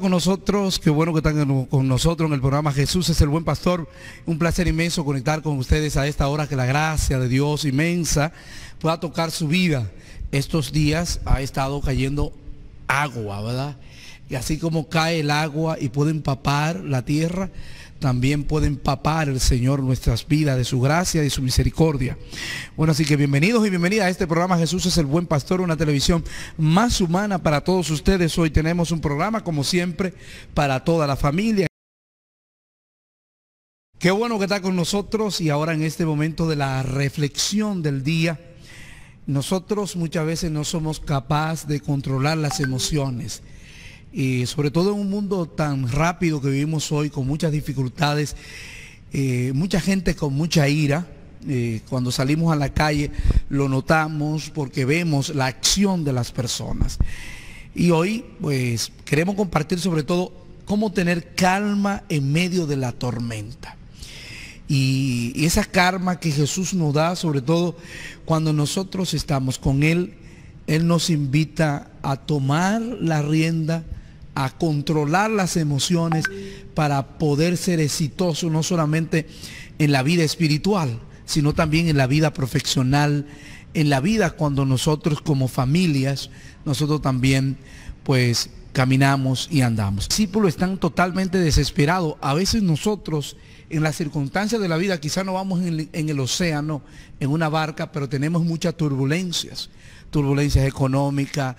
con nosotros, qué bueno que están con nosotros en el programa Jesús es el buen pastor. Un placer inmenso conectar con ustedes a esta hora, que la gracia de Dios inmensa pueda tocar su vida. Estos días ha estado cayendo agua, ¿verdad? Y así como cae el agua y puede empapar la tierra, también puede empapar el Señor nuestras vidas de su gracia y su misericordia. Bueno, así que bienvenidos y bienvenidas a este programa Jesús es el buen pastor, una televisión más humana para todos ustedes. Hoy tenemos un programa, como siempre, para toda la familia. Qué bueno que está con nosotros y ahora en este momento de la reflexión del día. Nosotros muchas veces no somos capaces de controlar las emociones y sobre todo en un mundo tan rápido que vivimos hoy, con muchas dificultades, eh, mucha gente con mucha ira. Eh, cuando salimos a la calle lo notamos porque vemos la acción de las personas. Y hoy pues queremos compartir sobre todo cómo tener calma en medio de la tormenta. Y, y esa calma que Jesús nos da, sobre todo cuando nosotros estamos con Él, Él nos invita a tomar la rienda a controlar las emociones para poder ser exitoso no solamente en la vida espiritual, sino también en la vida profesional, en la vida cuando nosotros como familias, nosotros también pues caminamos y andamos. Los discípulos están totalmente desesperados. A veces nosotros, en las circunstancias de la vida, quizá no vamos en, el océano, en una barca, pero tenemos muchas turbulencias. Turbulencias económicas,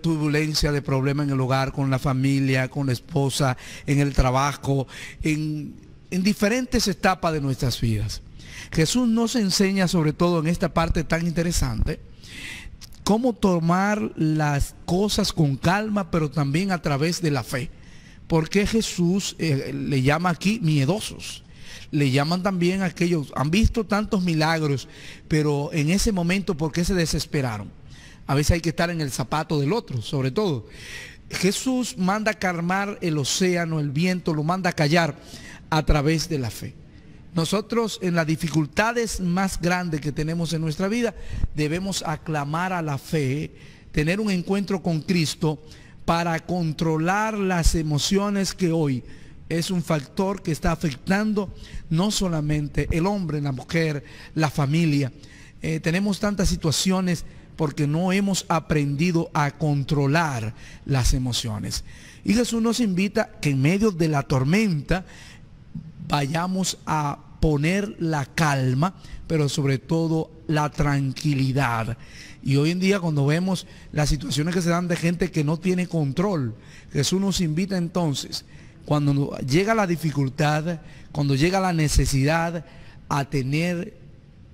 turbulencias de problemas en el hogar, con la familia, con la esposa, en el trabajo, en diferentes etapas de nuestras vidas. Jesús nos enseña, sobre todo en esta parte tan interesante, cómo tomar las cosas con calma, pero también a través de la fe. Porque Jesús eh, le llama aquí miedosos? Le llaman también aquellos, han visto tantos milagros, pero en ese momento, ¿por qué se desesperaron? A veces hay que estar en el zapato del otro, sobre todo. Jesús manda a calmar el océano, el viento, lo manda a callar a través de la fe. Nosotros en las dificultades más grandes que tenemos en nuestra vida debemos aclamar a la fe, tener un encuentro con Cristo para controlar las emociones que hoy es un factor que está afectando no solamente el hombre, la mujer, la familia. Eh, tenemos tantas situaciones porque no hemos aprendido a controlar las emociones. Y Jesús nos invita que en medio de la tormenta, vayamos a poner la calma, pero sobre todo la tranquilidad. Y hoy en día cuando vemos las situaciones que se dan de gente que no tiene control, Jesús nos invita entonces, cuando llega la dificultad, cuando llega la necesidad, a tener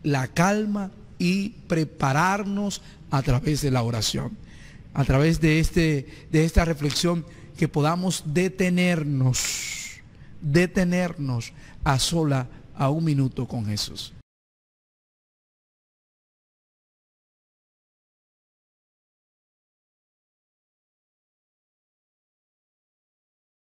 la calma y prepararnos a través de la oración, a través de, este, de esta reflexión, que podamos detenernos detenernos a sola a un minuto con Jesús.